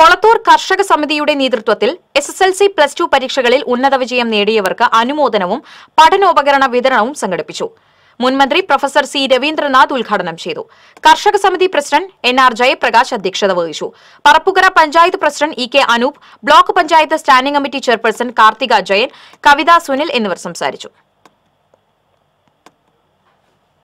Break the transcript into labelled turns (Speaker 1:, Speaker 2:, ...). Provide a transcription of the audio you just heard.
Speaker 1: കൊളത്തൂർ കർഷക സമിതിയുടെ നേതൃത്വത്തിൽ S S L C plus two പരീക്ഷകളിൽ ഉന്നത വിജയം നേടിയവർക്ക് അനുമോദനവും പഠനോപകരണ വിതരണവും സംഘടിപ്പിച്ചു മുൻമന്ത്രി പ്രൊഫസർ സി രവീന്ദ്രനാഥ് ഉദ്ഘാടനം ചെയ്തു കർഷക സമിതി പ്രസിഡന്റ് എൻ ആർ ജയപ്രകാശ് അധ്യക്ഷത വഹിച്ചു Parappukara panchayat president E K Anoop block panchayat standing committee chairperson Karthika Jayan Kavitha Sunil എന്നിവർ സംസാരിച്ചു